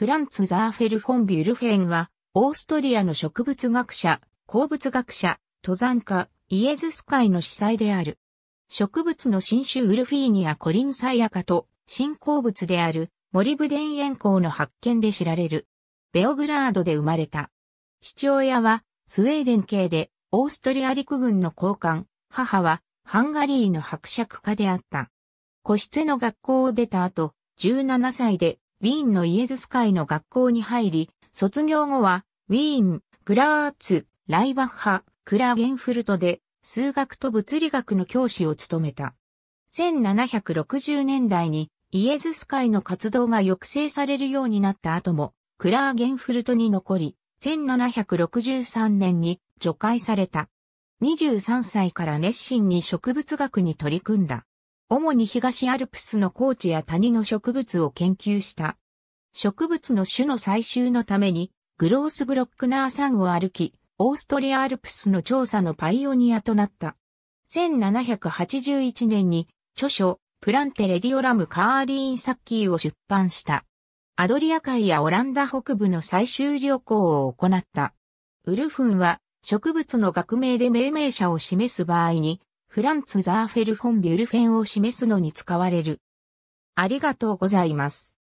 フランツ・ザーフェル・フォン・ビュルフェンは、オーストリアの植物学者、鉱物学者、登山家、イエズス会の司祭である。植物の新種ウルフィーニア・コリンサイアカと、新鉱物である、モリブデン塩鉱の発見で知られる。ベオグラードで生まれた。父親は、スウェーデン系で、オーストリア陸軍の高官、母は、ハンガリーの伯爵家であった。個室の学校を出た後、17歳でウィーンのイエズス会の学校に入り、卒業後は、ウィーン、グラーツ、ライバッハ、クラゲンフルトで、数学と物理学の教師を務めた。1760年代に、イエズス会の活動が抑制されるようになった後も、クラーゲンフルトに残り、1763年に除会された。23歳から熱心に植物学に取り組んだ。主に東アルプスの高地や谷の植物を研究した。植物の種の採集のために、グロースグロックナー山を歩き、オーストリアアルプスの調査のパイオニアとなった。1781年に著書プランテレディオラムカーリーンサッキーを出版した。アドリア海やオランダ北部の採集旅行を行った。ウルフンは植物の学名で命名者を示す場合にフランツ・ザーフェル・フォン・ビュルフェンを示すのに使われる。ありがとうございます。